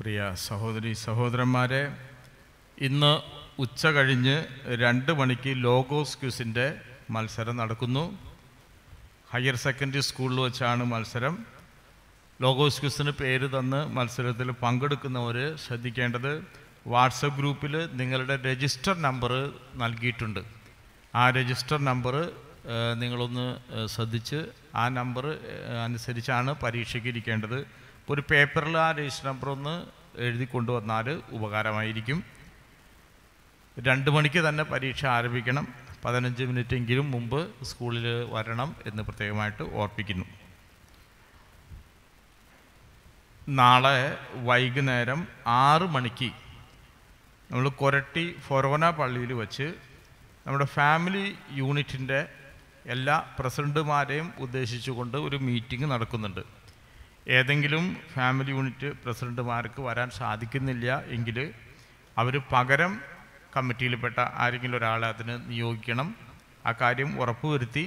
പ്രിയ സഹോദരി സഹോദരന്മാരെ ഇന്ന് ഉച്ച കഴിഞ്ഞ് രണ്ട് മണിക്ക് ലോഗോസ് ക്യൂസിൻ്റെ മത്സരം നടക്കുന്നു ഹയർ സെക്കൻഡറി സ്കൂളിൽ വെച്ചാണ് മത്സരം ലോഗോസ് ക്യൂസിന് പേര് തന്ന് മത്സരത്തിൽ പങ്കെടുക്കുന്നവർ ശ്രദ്ധിക്കേണ്ടത് വാട്സപ്പ് ഗ്രൂപ്പിൽ നിങ്ങളുടെ രജിസ്റ്റർ നമ്പർ നൽകിയിട്ടുണ്ട് ആ രജിസ്റ്റർ നമ്പർ നിങ്ങളൊന്ന് ശ്രദ്ധിച്ച് ആ നമ്പർ അനുസരിച്ചാണ് പരീക്ഷയ്ക്ക് ഇരിക്കേണ്ടത് ഒരു പേപ്പറിൽ ആ രജിസ്റ്റർ നമ്പർ ഒന്ന് എഴുതി കൊണ്ടുവന്നാൽ ഉപകാരമായിരിക്കും രണ്ട് മണിക്ക് തന്നെ പരീക്ഷ ആരംഭിക്കണം പതിനഞ്ച് മിനിറ്റെങ്കിലും മുമ്പ് സ്കൂളിൽ വരണം എന്ന് പ്രത്യേകമായിട്ട് ഓർപ്പിക്കുന്നു നാളെ വൈകുന്നേരം ആറ് മണിക്ക് നമ്മൾ കൊരട്ടി ഫൊറോന പള്ളിയിൽ വച്ച് നമ്മുടെ ഫാമിലി യൂണിറ്റിൻ്റെ എല്ലാ പ്രസിഡൻറ്റുമാരെയും ഉദ്ദേശിച്ചുകൊണ്ട് ഒരു മീറ്റിംഗ് നടക്കുന്നുണ്ട് ഏതെങ്കിലും ഫാമിലി യൂണിറ്റ് പ്രസിഡൻറ്റുമാർക്ക് വരാൻ സാധിക്കുന്നില്ല എങ്കിൽ അവർ പകരം കമ്മിറ്റിയിൽപ്പെട്ട ആരെങ്കിലും ഒരാളെ അതിന് നിയോഗിക്കണം ആ കാര്യം ഉറപ്പുവരുത്തി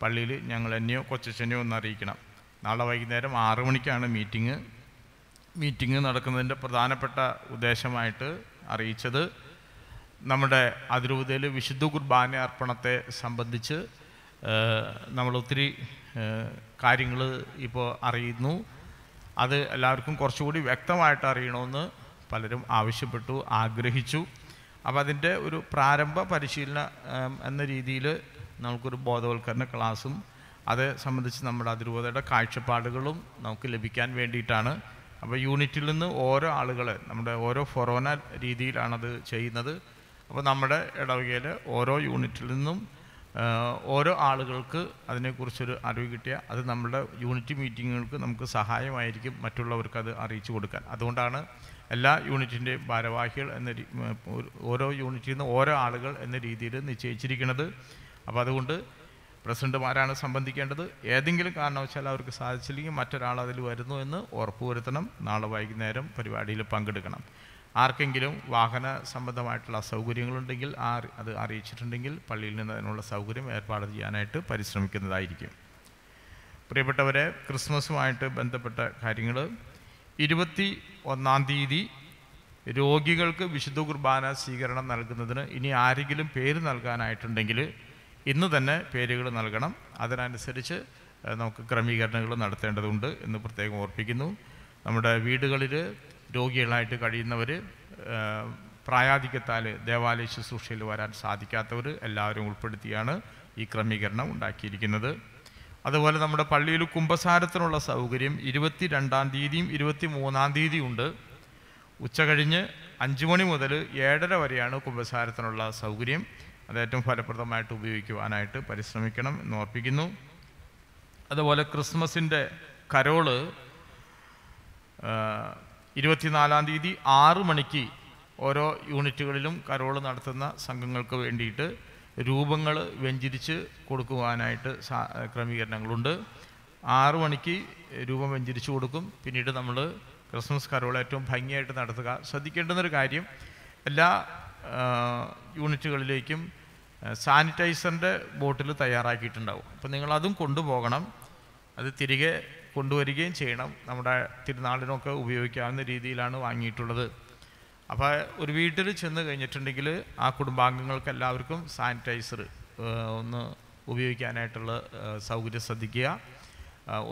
പള്ളിയിൽ ഞങ്ങൾ എന്നെയോ കൊച്ചനെയോ ഒന്ന് അറിയിക്കണം നാളെ വൈകുന്നേരം ആറ് മണിക്കാണ് മീറ്റിങ് മീറ്റിംഗ് നടക്കുന്നതിൻ്റെ പ്രധാനപ്പെട്ട ഉദ്ദേശമായിട്ട് അറിയിച്ചത് നമ്മുടെ അതിരൂപതയിൽ വിശുദ്ധ കുർബാന അർപ്പണത്തെ സംബന്ധിച്ച് നമ്മൾ ഒത്തിരി കാര്യങ്ങൾ ഇപ്പോൾ അറിയുന്നു അത് എല്ലാവർക്കും കുറച്ചുകൂടി വ്യക്തമായിട്ട് അറിയണമെന്ന് പലരും ആവശ്യപ്പെട്ടു ആഗ്രഹിച്ചു അപ്പോൾ അതിൻ്റെ ഒരു പ്രാരംഭ പരിശീലന എന്ന രീതിയിൽ നമുക്കൊരു ബോധവൽക്കരണ ക്ലാസ്സും അത് സംബന്ധിച്ച് നമ്മുടെ അതിരൂപതയുടെ കാഴ്ചപ്പാടുകളും നമുക്ക് ലഭിക്കാൻ വേണ്ടിയിട്ടാണ് അപ്പോൾ യൂണിറ്റിൽ നിന്ന് ഓരോ ആളുകളെ നമ്മുടെ ഓരോ ഫൊറോന രീതിയിലാണത് ചെയ്യുന്നത് അപ്പോൾ നമ്മുടെ ഇടവകയിൽ ഓരോ യൂണിറ്റിൽ നിന്നും ഓരോ ആളുകൾക്ക് അതിനെക്കുറിച്ചൊരു അറിവ് കിട്ടിയ അത് നമ്മുടെ യൂണിറ്റ് മീറ്റിങ്ങുകൾക്ക് നമുക്ക് സഹായമായിരിക്കും മറ്റുള്ളവർക്ക് അത് അറിയിച്ചു കൊടുക്കാൻ അതുകൊണ്ടാണ് എല്ലാ യൂണിറ്റിൻ്റെ ഭാരവാഹികൾ എന്ന ഓരോ യൂണിറ്റിൽ നിന്ന് ഓരോ ആളുകൾ എന്ന രീതിയിൽ നിശ്ചയിച്ചിരിക്കുന്നത് അപ്പോൾ അതുകൊണ്ട് പ്രസിഡന്റുമാരാണ് സംബന്ധിക്കേണ്ടത് ഏതെങ്കിലും കാരണവശാൽ അവർക്ക് സാധിച്ചില്ലെങ്കിൽ മറ്റൊരാൾ അതിൽ വരുന്നു എന്ന് ഉറപ്പുവരുത്തണം നാളെ വൈകുന്നേരം പരിപാടിയിൽ പങ്കെടുക്കണം ആർക്കെങ്കിലും വാഹന സംബന്ധമായിട്ടുള്ള സൗകര്യങ്ങളുണ്ടെങ്കിൽ ആ അത് അറിയിച്ചിട്ടുണ്ടെങ്കിൽ പള്ളിയിൽ നിന്ന് അതിനുള്ള സൗകര്യം ഏർപ്പാട് ചെയ്യാനായിട്ട് പരിശ്രമിക്കുന്നതായിരിക്കും പ്രിയപ്പെട്ടവരെ ക്രിസ്മസുമായിട്ട് ബന്ധപ്പെട്ട കാര്യങ്ങൾ ഇരുപത്തി ഒന്നാം തീയതി രോഗികൾക്ക് വിശുദ്ധ കുർബാന സ്വീകരണം നൽകുന്നതിന് ഇനി ആരെങ്കിലും പേര് നൽകാനായിട്ടുണ്ടെങ്കിൽ ഇന്ന് തന്നെ പേരുകൾ നൽകണം അതിനനുസരിച്ച് നമുക്ക് ക്രമീകരണങ്ങൾ നടത്തേണ്ടതുണ്ട് എന്ന് പ്രത്യേകം ഓർപ്പിക്കുന്നു നമ്മുടെ വീടുകളിൽ രോഗികളായിട്ട് കഴിയുന്നവർ പ്രായാധിക്യത്താൽ ദേവാലയ ശുശ്രൂഷയിൽ വരാൻ സാധിക്കാത്തവർ എല്ലാവരും ഉൾപ്പെടുത്തിയാണ് ഈ ക്രമീകരണം ഉണ്ടാക്കിയിരിക്കുന്നത് അതുപോലെ നമ്മുടെ പള്ളിയിൽ കുംഭസാരത്തിനുള്ള സൗകര്യം ഇരുപത്തി രണ്ടാം തീയതിയും ഇരുപത്തി മൂന്നാം തീയതിയും ഉണ്ട് ഉച്ച കഴിഞ്ഞ് മണി മുതൽ ഏഴര വരെയാണ് കുംഭസാരത്തിനുള്ള സൗകര്യം അത് ഏറ്റവും ഫലപ്രദമായിട്ട് ഉപയോഗിക്കുവാനായിട്ട് പരിശ്രമിക്കണം എന്ന് ഓർപ്പിക്കുന്നു അതുപോലെ ക്രിസ്മസിൻ്റെ കരോള് ഇരുപത്തിനാലാം തീയതി ആറ് മണിക്ക് ഓരോ യൂണിറ്റുകളിലും കരോള് നടത്തുന്ന സംഘങ്ങൾക്ക് വേണ്ടിയിട്ട് രൂപങ്ങൾ വെഞ്ചിരിച്ച് കൊടുക്കുവാനായിട്ട് സാ ക്രമീകരണങ്ങളുണ്ട് ആറു മണിക്ക് രൂപം വെഞ്ചരിച്ച് കൊടുക്കും പിന്നീട് നമ്മൾ ക്രിസ്മസ് കരോൾ ഏറ്റവും ഭംഗിയായിട്ട് നടത്തുക ശ്രദ്ധിക്കേണ്ടുന്നൊരു കാര്യം എല്ലാ യൂണിറ്റുകളിലേക്കും സാനിറ്റൈസറിൻ്റെ ബോട്ടിൽ തയ്യാറാക്കിയിട്ടുണ്ടാവും അപ്പോൾ നിങ്ങളതും കൊണ്ടുപോകണം അത് തിരികെ കൊണ്ടുവരികയും ചെയ്യണം നമ്മുടെ തിരുനാളിനൊക്കെ ഉപയോഗിക്കാവുന്ന രീതിയിലാണ് വാങ്ങിയിട്ടുള്ളത് അപ്പോൾ ഒരു വീട്ടിൽ ചെന്ന് കഴിഞ്ഞിട്ടുണ്ടെങ്കിൽ ആ കുടുംബാംഗങ്ങൾക്ക് എല്ലാവർക്കും സാനിറ്റൈസർ ഒന്ന് ഉപയോഗിക്കാനായിട്ടുള്ള സൗകര്യം ശ്രദ്ധിക്കുക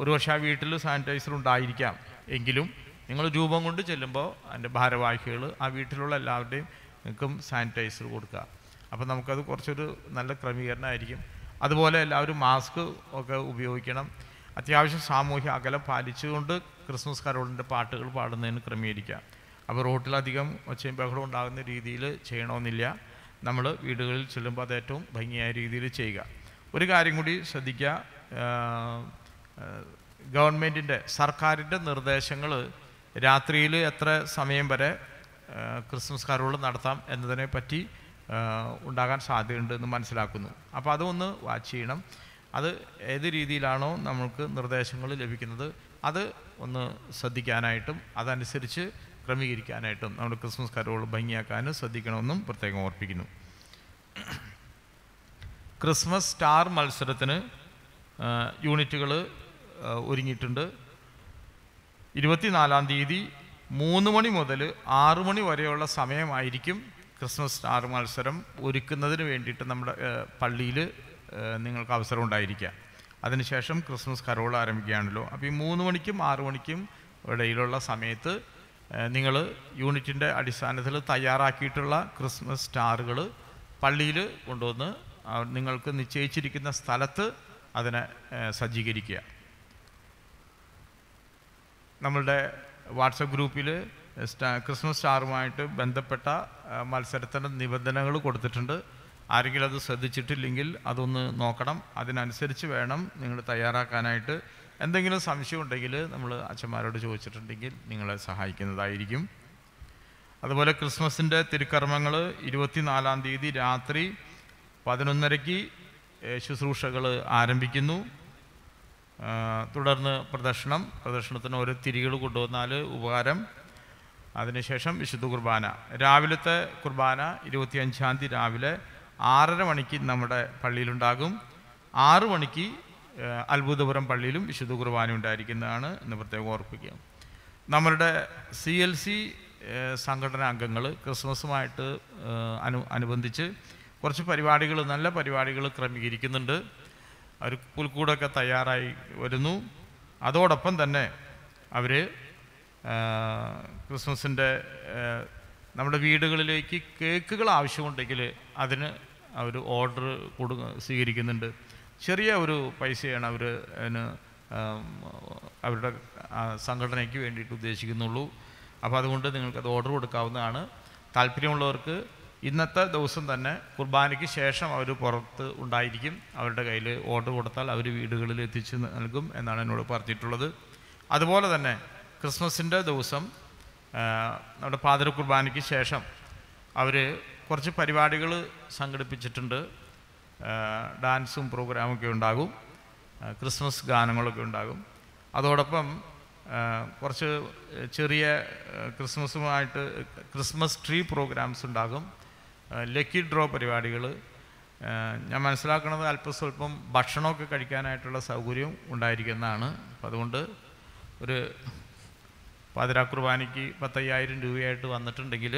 ഒരു പക്ഷേ ആ വീട്ടിൽ സാനിറ്റൈസർ ഉണ്ടായിരിക്കാം എങ്കിലും നിങ്ങൾ രൂപം കൊണ്ട് ചെല്ലുമ്പോൾ അതിൻ്റെ ഭാരവാഹികൾ ആ വീട്ടിലുള്ള എല്ലാവരുടെയും നിങ്ങൾക്കും സാനിറ്റൈസർ കൊടുക്കുക അപ്പോൾ നമുക്കത് കുറച്ചൊരു നല്ല ക്രമീകരണമായിരിക്കും അതുപോലെ എല്ലാവരും മാസ്ക് ഒക്കെ ഉപയോഗിക്കണം അത്യാവശ്യം സാമൂഹ്യ അകലം പാലിച്ചുകൊണ്ട് ക്രിസ്മസ് കരോളിൻ്റെ പാട്ടുകൾ പാടുന്നതിന് ക്രമീകരിക്കാം അപ്പോൾ റോട്ടിലധികം ഒച്ചയും ബഹളം ഉണ്ടാകുന്ന രീതിയിൽ ചെയ്യണമെന്നില്ല നമ്മൾ വീടുകളിൽ ചെല്ലുമ്പോൾ അത് ഏറ്റവും ഭംഗിയായ രീതിയിൽ ചെയ്യുക ഒരു കാര്യം കൂടി ശ്രദ്ധിക്കുക ഗവൺമെൻറ്റിൻ്റെ സർക്കാരിൻ്റെ നിർദ്ദേശങ്ങൾ രാത്രിയിൽ എത്ര സമയം വരെ ക്രിസ്മസ് കരോൾ നടത്താം എന്നതിനെ പറ്റി ഉണ്ടാകാൻ സാധ്യതയുണ്ട് എന്ന് മനസ്സിലാക്കുന്നു അപ്പോൾ അതൊന്ന് വാച്ച് ചെയ്യണം അത് ഏത് രീതിയിലാണോ നമുക്ക് നിർദ്ദേശങ്ങൾ ലഭിക്കുന്നത് അത് ഒന്ന് ശ്രദ്ധിക്കാനായിട്ടും അതനുസരിച്ച് ക്രമീകരിക്കാനായിട്ടും നമ്മൾ ക്രിസ്മസ് കരോൾ ഭംഗിയാക്കാനും ശ്രദ്ധിക്കണമെന്നും പ്രത്യേകം ഓർപ്പിക്കുന്നു ക്രിസ്മസ് സ്റ്റാർ മത്സരത്തിന് യൂണിറ്റുകൾ ഒരുങ്ങിയിട്ടുണ്ട് ഇരുപത്തിനാലാം തീയതി മൂന്ന് മണി മുതൽ ആറു മണി വരെയുള്ള സമയമായിരിക്കും ക്രിസ്മസ് സ്റ്റാർ മത്സരം ഒരുക്കുന്നതിന് വേണ്ടിയിട്ട് നമ്മുടെ പള്ളിയിൽ നിങ്ങൾക്ക് അവസരം ഉണ്ടായിരിക്കുക അതിനുശേഷം ക്രിസ്മസ് കരോൾ ആരംഭിക്കുകയാണല്ലോ അപ്പോൾ ഈ മൂന്ന് മണിക്കും ആറു മണിക്കും ഇടയിലുള്ള സമയത്ത് നിങ്ങൾ യൂണിറ്റിൻ്റെ അടിസ്ഥാനത്തിൽ തയ്യാറാക്കിയിട്ടുള്ള ക്രിസ്മസ് സ്റ്റാറുകൾ പള്ളിയിൽ കൊണ്ടുവന്ന് നിങ്ങൾക്ക് നിശ്ചയിച്ചിരിക്കുന്ന സ്ഥലത്ത് അതിനെ സജ്ജീകരിക്കുക നമ്മളുടെ വാട്സപ്പ് ഗ്രൂപ്പിൽ സ്റ്റാ ക്രിസ്മസ് സ്റ്റാറുമായിട്ട് ബന്ധപ്പെട്ട മത്സരത്തിൻ്റെ നിബന്ധനകൾ കൊടുത്തിട്ടുണ്ട് ആരെങ്കിലും അത് ശ്രദ്ധിച്ചിട്ടില്ലെങ്കിൽ അതൊന്ന് നോക്കണം അതിനനുസരിച്ച് വേണം നിങ്ങൾ തയ്യാറാക്കാനായിട്ട് എന്തെങ്കിലും സംശയം ഉണ്ടെങ്കിൽ നമ്മൾ അച്ഛന്മാരോട് ചോദിച്ചിട്ടുണ്ടെങ്കിൽ നിങ്ങളെ സഹായിക്കുന്നതായിരിക്കും അതുപോലെ ക്രിസ്മസിൻ്റെ തിരുക്കർമ്മങ്ങൾ ഇരുപത്തിനാലാം തീയതി രാത്രി പതിനൊന്നരയ്ക്ക് ശുശ്രൂഷകൾ ആരംഭിക്കുന്നു തുടർന്ന് പ്രദർശനം പ്രദർശനത്തിന് ഓരോ തിരികൾ കൊണ്ടുവന്നാൽ ഉപകാരം അതിനുശേഷം വിശുദ്ധ കുർബാന രാവിലത്തെ കുർബാന ഇരുപത്തിയഞ്ചാം തീയതി രാവിലെ ആറര മണിക്ക് നമ്മുടെ പള്ളിയിലുണ്ടാകും ആറു മണിക്ക് അത്ഭുതപുരം പള്ളിയിലും വിശുദ്ധ കുർബാന ഉണ്ടായിരിക്കുന്നതാണ് എന്ന് പ്രത്യേകം ഓർപ്പിക്കുക നമ്മളുടെ സി എൽ സി സംഘടന അംഗങ്ങൾ ക്രിസ്മസുമായിട്ട് അനു അനുബന്ധിച്ച് കുറച്ച് പരിപാടികൾ നല്ല പരിപാടികൾ ക്രമീകരിക്കുന്നുണ്ട് അവർ പുൽക്കൂടൊക്കെ തയ്യാറായി വരുന്നു അതോടൊപ്പം തന്നെ അവർ ക്രിസ്മസിൻ്റെ നമ്മുടെ വീടുകളിലേക്ക് കേക്കുകൾ ആവശ്യമുണ്ടെങ്കിൽ അതിന് അവർ ഓർഡർ കൊടു സ്വീകരിക്കുന്നുണ്ട് ചെറിയ ഒരു പൈസയാണ് അവർ അതിന് അവരുടെ സംഘടനയ്ക്ക് വേണ്ടിയിട്ട് ഉദ്ദേശിക്കുന്നുള്ളൂ അപ്പോൾ അതുകൊണ്ട് നിങ്ങൾക്കത് ഓർഡർ കൊടുക്കാവുന്നതാണ് താല്പര്യമുള്ളവർക്ക് ഇന്നത്തെ ദിവസം തന്നെ കുർബാനയ്ക്ക് ശേഷം അവർ പുറത്ത് ഉണ്ടായിരിക്കും അവരുടെ കയ്യിൽ ഓർഡർ കൊടുത്താൽ അവർ വീടുകളിൽ എത്തിച്ചു നൽകും എന്നാണ് എന്നോട് പറഞ്ഞിട്ടുള്ളത് അതുപോലെ തന്നെ ക്രിസ്മസിൻ്റെ ദിവസം നമ്മുടെ പാതിര കുർബാനയ്ക്ക് ശേഷം അവർ കുറച്ച് പരിപാടികൾ സംഘടിപ്പിച്ചിട്ടുണ്ട് ഡാൻസും പ്രോഗ്രാമൊക്കെ ഉണ്ടാകും ക്രിസ്മസ് ഗാനങ്ങളൊക്കെ ഉണ്ടാകും അതോടൊപ്പം കുറച്ച് ചെറിയ ക്രിസ്മസുമായിട്ട് ക്രിസ്മസ് ട്രീ പ്രോഗ്രാംസ് ഉണ്ടാകും ലക്കി ഡ്രോ പരിപാടികൾ ഞാൻ മനസ്സിലാക്കുന്നത് അല്പസ്വല്പം ഭക്ഷണമൊക്കെ കഴിക്കാനായിട്ടുള്ള സൗകര്യം ഉണ്ടായിരിക്കുന്നതാണ് അപ്പം അതുകൊണ്ട് ഒരു പാതിരാ കുർബാനയ്ക്ക് പത്തയ്യായിരം രൂപയായിട്ട് വന്നിട്ടുണ്ടെങ്കിൽ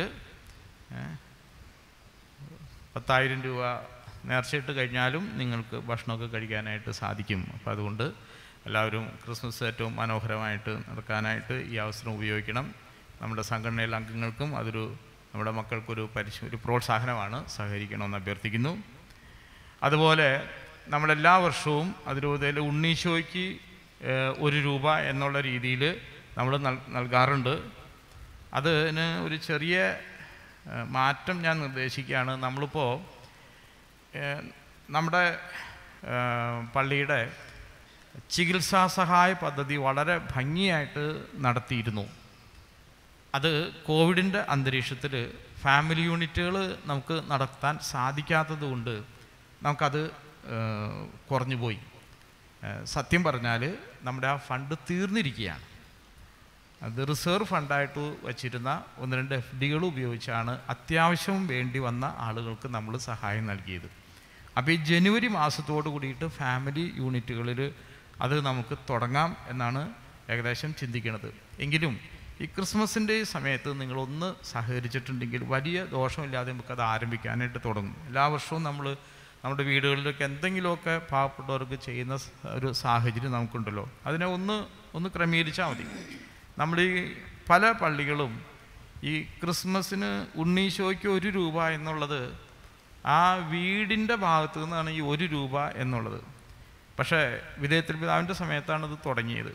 പത്തായിരം രൂപ നേർച്ചയിട്ട് കഴിഞ്ഞാലും നിങ്ങൾക്ക് ഭക്ഷണമൊക്കെ കഴിക്കാനായിട്ട് സാധിക്കും അപ്പോൾ അതുകൊണ്ട് എല്ലാവരും ക്രിസ്മസ് ഏറ്റവും മനോഹരമായിട്ട് നടക്കാനായിട്ട് ഈ അവസരം ഉപയോഗിക്കണം നമ്മുടെ സംഘടനയിലെ അംഗങ്ങൾക്കും അതൊരു നമ്മുടെ മക്കൾക്കൊരു പരിശ ഒരു പ്രോത്സാഹനമാണ് സഹകരിക്കണമെന്ന് അഭ്യർത്ഥിക്കുന്നു അതുപോലെ നമ്മളെല്ലാ വർഷവും അതിരൂപതയിൽ ഉണ്ണീശോയ്ക്ക് ഒരു രൂപ എന്നുള്ള രീതിയിൽ നമ്മൾ നൽകാറുണ്ട് അതിന് ഒരു ചെറിയ മാറ്റം ഞാൻ നിർദ്ദേശിക്കുകയാണ് നമ്മളിപ്പോൾ നമ്മുടെ പള്ളിയുടെ ചികിത്സാ സഹായ പദ്ധതി വളരെ ഭംഗിയായിട്ട് നടത്തിയിരുന്നു അത് കോവിഡിൻ്റെ അന്തരീക്ഷത്തിൽ ഫാമിലി യൂണിറ്റുകൾ നമുക്ക് നടത്താൻ സാധിക്കാത്തത് കൊണ്ട് നമുക്കത് കുറഞ്ഞു പോയി സത്യം പറഞ്ഞാൽ നമ്മുടെ ആ ഫണ്ട് തീർന്നിരിക്കുകയാണ് അത് റിസർവ് ഫണ്ടായിട്ട് വച്ചിരുന്ന ഒന്ന് രണ്ട് എഫ് ഡികൾ ഉപയോഗിച്ചാണ് അത്യാവശ്യം വേണ്ടി വന്ന ആളുകൾക്ക് നമ്മൾ സഹായം നൽകിയത് അപ്പോൾ ഈ ജനുവരി മാസത്തോട് കൂടിയിട്ട് ഫാമിലി യൂണിറ്റുകളിൽ അത് നമുക്ക് തുടങ്ങാം എന്നാണ് ഏകദേശം ചിന്തിക്കുന്നത് എങ്കിലും ഈ ക്രിസ്മസിൻ്റെ സമയത്ത് നിങ്ങളൊന്ന് സഹകരിച്ചിട്ടുണ്ടെങ്കിൽ വലിയ ദോഷമില്ലാതെ നമുക്കത് ആരംഭിക്കാനായിട്ട് തുടങ്ങും എല്ലാ വർഷവും നമ്മൾ നമ്മുടെ വീടുകളിലൊക്കെ എന്തെങ്കിലുമൊക്കെ പാവപ്പെട്ടവർക്ക് ചെയ്യുന്ന ഒരു സാഹചര്യം നമുക്കുണ്ടല്ലോ അതിനെ ഒന്ന് ഒന്ന് ക്രമീകരിച്ചാൽ മതി നമ്മൾ ഈ പല പള്ളികളും ഈ ക്രിസ്മസിന് ഉണ്ണീശോയ്ക്ക് ഒരു രൂപ എന്നുള്ളത് ആ വീടിൻ്റെ ഭാഗത്തു നിന്നാണ് ഈ ഒരു രൂപ എന്നുള്ളത് പക്ഷേ വിധേയത്തിൽ പിതാവിൻ്റെ സമയത്താണ് ഇത് തുടങ്ങിയത്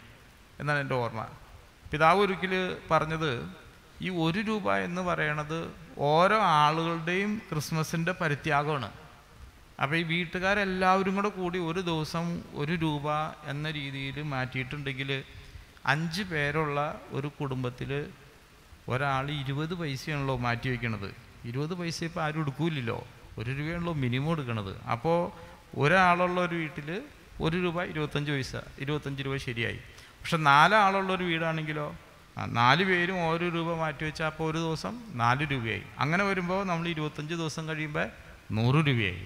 എന്നാണ് എൻ്റെ ഓർമ്മ പിതാവ് ഒരിക്കൽ പറഞ്ഞത് ഈ ഒരു രൂപ എന്ന് പറയണത് ഓരോ ആളുകളുടെയും ക്രിസ്മസിൻ്റെ പരിത്യാഗമാണ് അപ്പോൾ ഈ വീട്ടുകാരെല്ലാവരും കൂടെ കൂടി ഒരു ദിവസം ഒരു രൂപ എന്ന രീതിയിൽ മാറ്റിയിട്ടുണ്ടെങ്കിൽ അഞ്ച് പേരുള്ള ഒരു കുടുംബത്തിൽ ഒരാൾ ഇരുപത് പൈസയാണല്ലോ മാറ്റി വയ്ക്കണത് ഇരുപത് പൈസ ഇപ്പോൾ ആരും എടുക്കൂലല്ലോ ഒരു രൂപയാണല്ലോ മിനിമം എടുക്കണത് അപ്പോൾ ഒരാളുള്ള ഒരു വീട്ടിൽ ഒരു രൂപ ഇരുപത്തഞ്ച് പൈസ ഇരുപത്തഞ്ച് രൂപ ശരിയായി പക്ഷെ നാലാളുള്ളൊരു ഒരു വീടാണെങ്കിലോ നാല് പേരും ഓരോ രൂപ മാറ്റി വെച്ചാൽ അപ്പോൾ ഒരു ദിവസം നാല് രൂപയായി അങ്ങനെ വരുമ്പോൾ നമ്മൾ ഇരുപത്തഞ്ച് ദിവസം കഴിയുമ്പോൾ നൂറ് രൂപയായി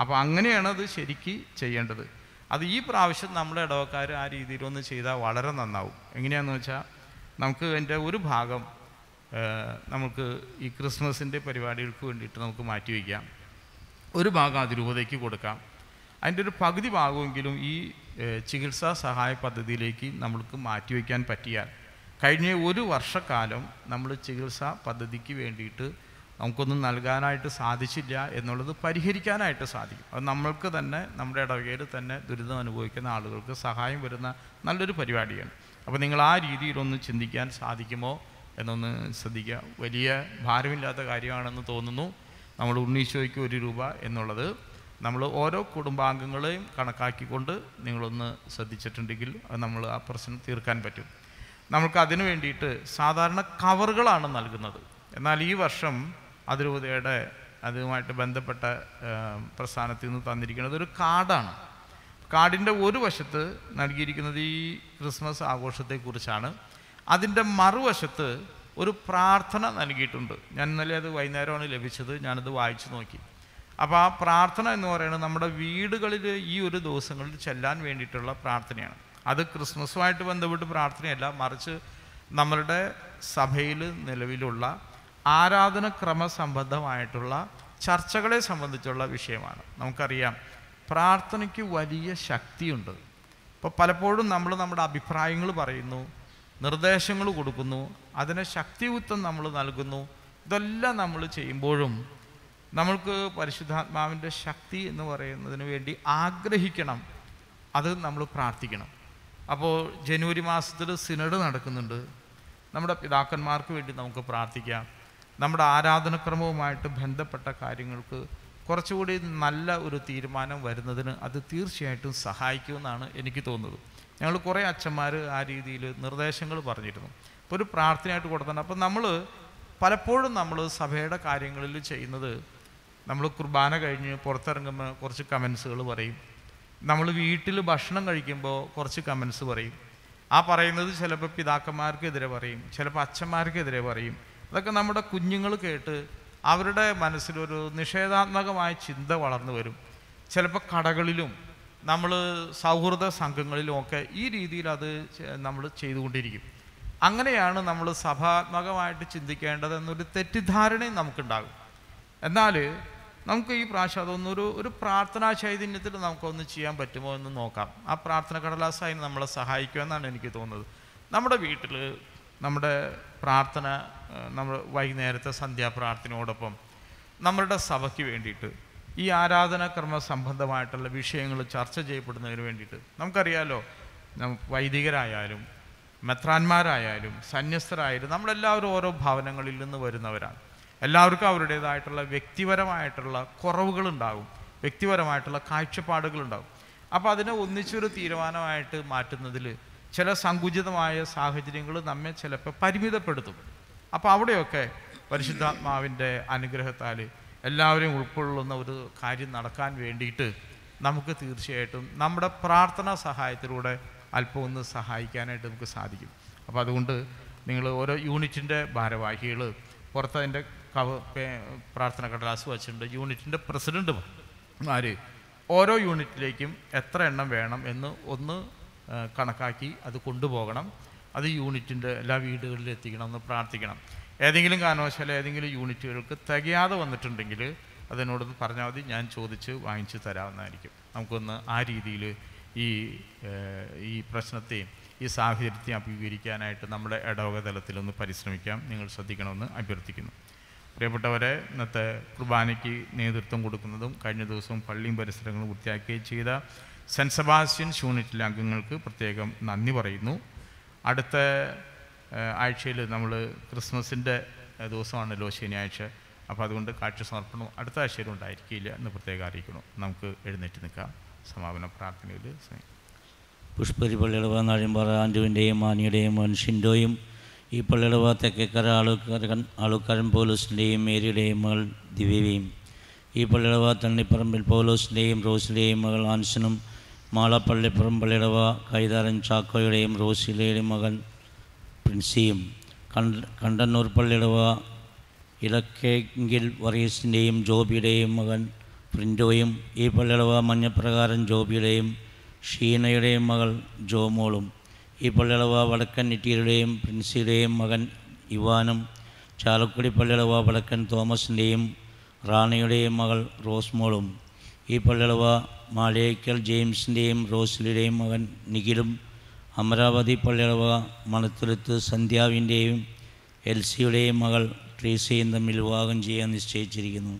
അപ്പോൾ അങ്ങനെയാണ് അത് ശരിക്ക് ചെയ്യേണ്ടത് അത് ഈ പ്രാവശ്യം നമ്മുടെ ഇടവക്കാർ ആ രീതിയിലൊന്ന് ചെയ്താൽ വളരെ നന്നാവും എങ്ങനെയാണെന്ന് വെച്ചാൽ നമുക്ക് അതിൻ്റെ ഒരു ഭാഗം നമുക്ക് ഈ ക്രിസ്മസിൻ്റെ പരിപാടികൾക്ക് വേണ്ടിയിട്ട് നമുക്ക് മാറ്റി വയ്ക്കാം ഒരു ഭാഗം അതിരൂപതയ്ക്ക് കൊടുക്കാം അതിൻ്റെ ഒരു പകുതി ഭാഗമെങ്കിലും ഈ ചികിത്സാ സഹായ പദ്ധതിയിലേക്ക് നമ്മൾക്ക് മാറ്റിവെക്കാൻ പറ്റിയാൽ കഴിഞ്ഞ ഒരു വർഷക്കാലം നമ്മൾ ചികിത്സാ പദ്ധതിക്ക് വേണ്ടിയിട്ട് നമുക്കൊന്നും നൽകാനായിട്ട് സാധിച്ചില്ല എന്നുള്ളത് പരിഹരിക്കാനായിട്ട് സാധിക്കും അത് നമ്മൾക്ക് തന്നെ നമ്മുടെ ഇടവകയിൽ തന്നെ ദുരിതം അനുഭവിക്കുന്ന ആളുകൾക്ക് സഹായം വരുന്ന നല്ലൊരു പരിപാടിയാണ് അപ്പോൾ നിങ്ങൾ ആ രീതിയിലൊന്ന് ചിന്തിക്കാൻ സാധിക്കുമോ എന്നൊന്ന് ശ്രദ്ധിക്കുക വലിയ ഭാരമില്ലാത്ത കാര്യമാണെന്ന് തോന്നുന്നു നമ്മൾ ഉണ്ണീശോയ്ക്ക് ഒരു രൂപ എന്നുള്ളത് നമ്മൾ ഓരോ കുടുംബാംഗങ്ങളെയും കണക്കാക്കിക്കൊണ്ട് നിങ്ങളൊന്ന് ശ്രദ്ധിച്ചിട്ടുണ്ടെങ്കിൽ അത് നമ്മൾ ആ പ്രശ്നം തീർക്കാൻ പറ്റും നമ്മൾക്ക് അതിനു വേണ്ടിയിട്ട് സാധാരണ കവറുകളാണ് നൽകുന്നത് എന്നാൽ ഈ വർഷം അതിരൂപതയുടെ അതുമായിട്ട് ബന്ധപ്പെട്ട പ്രസ്ഥാനത്തിൽ നിന്ന് തന്നിരിക്കുന്നത് ഒരു കാർഡാണ് കാർഡിൻ്റെ ഒരു വശത്ത് നൽകിയിരിക്കുന്നത് ഈ ക്രിസ്മസ് ആഘോഷത്തെക്കുറിച്ചാണ് അതിൻ്റെ മറുവശത്ത് ഒരു പ്രാർത്ഥന നൽകിയിട്ടുണ്ട് ഞാൻ ഇന്നലെ അത് വൈകുന്നേരമാണ് ലഭിച്ചത് ഞാനത് വായിച്ചു നോക്കി അപ്പോൾ ആ പ്രാർത്ഥന എന്ന് പറയുന്നത് നമ്മുടെ വീടുകളിൽ ഈ ഒരു ദിവസങ്ങളിൽ ചെല്ലാൻ വേണ്ടിയിട്ടുള്ള പ്രാർത്ഥനയാണ് അത് ക്രിസ്മസുമായിട്ട് ബന്ധപ്പെട്ട് പ്രാർത്ഥനയല്ല മറിച്ച് നമ്മളുടെ സഭയിൽ നിലവിലുള്ള ആരാധന സംബന്ധമായിട്ടുള്ള ചർച്ചകളെ സംബന്ധിച്ചുള്ള വിഷയമാണ് നമുക്കറിയാം പ്രാർത്ഥനയ്ക്ക് വലിയ ശക്തിയുണ്ട് ഇപ്പോൾ പലപ്പോഴും നമ്മൾ നമ്മുടെ അഭിപ്രായങ്ങൾ പറയുന്നു നിർദ്ദേശങ്ങൾ കൊടുക്കുന്നു അതിനെ ശക്തിയുത്വം നമ്മൾ നൽകുന്നു ഇതെല്ലാം നമ്മൾ ചെയ്യുമ്പോഴും നമ്മൾക്ക് പരിശുദ്ധാത്മാവിൻ്റെ ശക്തി എന്ന് പറയുന്നതിന് വേണ്ടി ആഗ്രഹിക്കണം അത് നമ്മൾ പ്രാർത്ഥിക്കണം അപ്പോൾ ജനുവരി മാസത്തിൽ സിനഡ് നടക്കുന്നുണ്ട് നമ്മുടെ പിതാക്കന്മാർക്ക് വേണ്ടി നമുക്ക് പ്രാർത്ഥിക്കാം നമ്മുടെ ആരാധനക്രമവുമായിട്ട് ബന്ധപ്പെട്ട കാര്യങ്ങൾക്ക് കുറച്ചുകൂടി നല്ല ഒരു തീരുമാനം വരുന്നതിന് അത് തീർച്ചയായിട്ടും സഹായിക്കുമെന്നാണ് എനിക്ക് തോന്നുന്നത് ഞങ്ങൾ കുറേ അച്ഛന്മാർ ആ രീതിയിൽ നിർദ്ദേശങ്ങൾ പറഞ്ഞിരുന്നു അപ്പോൾ ഒരു പ്രാർത്ഥനയായിട്ട് കൊടുത്തതാണ് അപ്പോൾ നമ്മൾ പലപ്പോഴും നമ്മൾ സഭയുടെ കാര്യങ്ങളിൽ ചെയ്യുന്നത് നമ്മൾ കുർബാന കഴിഞ്ഞ് പുറത്തിറങ്ങുമ്പോൾ കുറച്ച് കമൻസുകൾ പറയും നമ്മൾ വീട്ടിൽ ഭക്ഷണം കഴിക്കുമ്പോൾ കുറച്ച് കമൻസ് പറയും ആ പറയുന്നത് ചിലപ്പോൾ പിതാക്കന്മാർക്കെതിരെ പറയും ചിലപ്പോൾ അച്ഛന്മാർക്കെതിരെ പറയും ഇതൊക്കെ നമ്മുടെ കുഞ്ഞുങ്ങൾ കേട്ട് അവരുടെ മനസ്സിലൊരു നിഷേധാത്മകമായ ചിന്ത വളർന്നു വരും ചിലപ്പോൾ കടകളിലും നമ്മൾ സൗഹൃദ സംഘങ്ങളിലും ഒക്കെ ഈ രീതിയിൽ അത് നമ്മൾ ചെയ്തുകൊണ്ടിരിക്കും അങ്ങനെയാണ് നമ്മൾ സഭാത്മകമായിട്ട് ചിന്തിക്കേണ്ടത് എന്നൊരു തെറ്റിദ്ധാരണയും നമുക്കുണ്ടാകും എന്നാൽ നമുക്ക് ഈ പ്രാവശ്യം അതൊന്നൊരു ഒരു പ്രാർത്ഥനാ ചൈതന്യത്തിൽ നമുക്കൊന്ന് ചെയ്യാൻ പറ്റുമോ എന്ന് നോക്കാം ആ പ്രാർത്ഥന കടലാസായി നമ്മളെ സഹായിക്കുമെന്നാണ് എനിക്ക് തോന്നുന്നത് നമ്മുടെ വീട്ടിൽ നമ്മുടെ പ്രാർത്ഥന നമ്മൾ വൈകുന്നേരത്തെ സന്ധ്യാപ്രാർത്ഥനയോടൊപ്പം നമ്മുടെ സഭയ്ക്ക് വേണ്ടിയിട്ട് ഈ ആരാധനാക്രമ സംബന്ധമായിട്ടുള്ള വിഷയങ്ങൾ ചർച്ച ചെയ്യപ്പെടുന്നതിന് വേണ്ടിയിട്ട് നമുക്കറിയാലോ വൈദികരായാലും മെത്രാന്മാരായാലും സന്യസ്തരായാലും നമ്മളെല്ലാവരും ഓരോ ഭവനങ്ങളിൽ നിന്ന് വരുന്നവരാണ് എല്ലാവർക്കും അവരുടേതായിട്ടുള്ള വ്യക്തിപരമായിട്ടുള്ള കുറവുകളുണ്ടാകും വ്യക്തിപരമായിട്ടുള്ള കാഴ്ചപ്പാടുകളുണ്ടാകും അപ്പോൾ അതിനെ ഒന്നിച്ചൊരു തീരുമാനമായിട്ട് മാറ്റുന്നതിൽ ചില സങ്കുചിതമായ സാഹചര്യങ്ങൾ നമ്മെ ചിലപ്പോൾ പരിമിതപ്പെടുത്തും അപ്പോൾ അവിടെയൊക്കെ പരിശുദ്ധാത്മാവിൻ്റെ അനുഗ്രഹത്താൽ എല്ലാവരെയും ഉൾക്കൊള്ളുന്ന ഒരു കാര്യം നടക്കാൻ വേണ്ടിയിട്ട് നമുക്ക് തീർച്ചയായിട്ടും നമ്മുടെ പ്രാർത്ഥനാ സഹായത്തിലൂടെ അല്പം ഒന്ന് സഹായിക്കാനായിട്ട് നമുക്ക് സാധിക്കും അപ്പോൾ അതുകൊണ്ട് നിങ്ങൾ ഓരോ യൂണിറ്റിൻ്റെ ഭാരവാഹികൾ പുറത്തതിൻ്റെ കവ പ്രാർത്ഥന കടലാസ് വച്ചിട്ടുണ്ട് യൂണിറ്റിൻ്റെ പ്രസിഡൻറ്റുമാർ ഓരോ യൂണിറ്റിലേക്കും എത്ര എണ്ണം വേണം എന്ന് ഒന്ന് കണക്കാക്കി അത് കൊണ്ടുപോകണം അത് യൂണിറ്റിൻ്റെ എല്ലാ വീടുകളിലും എത്തിക്കണം എന്ന് പ്രാർത്ഥിക്കണം ഏതെങ്കിലും കാരണവശാല ഏതെങ്കിലും യൂണിറ്റുകൾക്ക് തികയാതെ വന്നിട്ടുണ്ടെങ്കിൽ അതിനോട് പറഞ്ഞാൽ മതി ഞാൻ ചോദിച്ച് വാങ്ങിച്ചു തരാവുന്നതായിരിക്കും നമുക്കൊന്ന് ആ രീതിയിൽ ഈ ഈ പ്രശ്നത്തെയും ഈ സാഹചര്യത്തെയും അഭിമുഖീകരിക്കാനായിട്ട് നമ്മുടെ ഇടവക തലത്തിലൊന്ന് പരിശ്രമിക്കാം നിങ്ങൾ ശ്രദ്ധിക്കണമെന്ന് അഭ്യർത്ഥിക്കുന്നു പ്രിയപ്പെട്ടവരെ ഇന്നത്തെ കുർബാനയ്ക്ക് നേതൃത്വം കൊടുക്കുന്നതും കഴിഞ്ഞ ദിവസവും പള്ളിയും പരിസരങ്ങളും വൃത്തിയാക്കുകയും ചെയ്ത സെൻസബാസ്യൻസ് യൂണിറ്റിലെ അംഗങ്ങൾക്ക് പ്രത്യേകം നന്ദി പറയുന്നു അടുത്ത ആഴ്ചയിൽ നമ്മൾ ക്രിസ്മസിൻ്റെ ദിവസമാണല്ലോ ശനിയാഴ്ച അപ്പോൾ അതുകൊണ്ട് കാഴ്ച സമർപ്പണം അടുത്ത ആഴ്ചയിലും ഉണ്ടായിരിക്കില്ല എന്ന് പ്രത്യേകം അറിയിക്കണം നമുക്ക് എഴുന്നേറ്റ് നിൽക്കാം സമാപന പ്രാർത്ഥനയിൽ പുഷ്പരിപ്പള്ളിയുടെ നാഴിമ്പാറ ആൻഡുവിൻ്റെയും ആനിയുടെയും മനുഷ്യൻ്റെയും ഷിൻഡോയും ഈ പള്ളിയുടെ തെക്കേക്കര ആളുക്കാരൻ ആളുക്കാരൻ പോലീസിൻ്റെയും മേരിയുടെയും മകൾ ദിവ്യയും ഈ പള്ളിയുടെ തണ്ണിപ്പറമ്പിൽ പോലീസിൻ്റെയും റോസിൻ്റെയും മകൾ ആൻഷനും മാളപ്പള്ളി പുറമ്പള്ളിടവ കൈതാരൻ ചാക്കോയുടെയും റോസിലയുടെയും മകൻ പ്രിൻസിയും കണ്ട കണ്ടന്നൂർ പള്ളിയിടവ ഇലക്കെങ്കിൽ വറീസിൻ്റെയും ജോബിയുടെയും മകൻ പ്രിൻറ്റോയും ഈ പള്ളിയിടവ മഞ്ഞപ്രകാരം ജോബിയുടെയും ഷീനയുടെയും മകൾ ജോമോളും ഈ പള്ളിയിടവ വടക്കൻ ഇറ്റീരുടെയും പ്രിൻസിയുടെയും മകൻ ഇവാനും ചാലക്കുടി പള്ളിയിടവ വടക്കൻ തോമസിൻ്റെയും റാണിയുടെയും മകൾ റോസ്മോളും ഈ പള്ളളവ മാളിയേക്കൽ ജെയിംസിൻ്റെയും റോസിലിയുടെയും മകൻ നിഖിലും അമരാവതി പള്ളിളവ മണത്തുരുത്ത് സന്ധ്യാവിൻ്റെയും സിയുടെയും മകൾ ട്രീസയും തമ്മിൽ വിവാഹം ചെയ്യാൻ നിശ്ചയിച്ചിരിക്കുന്നു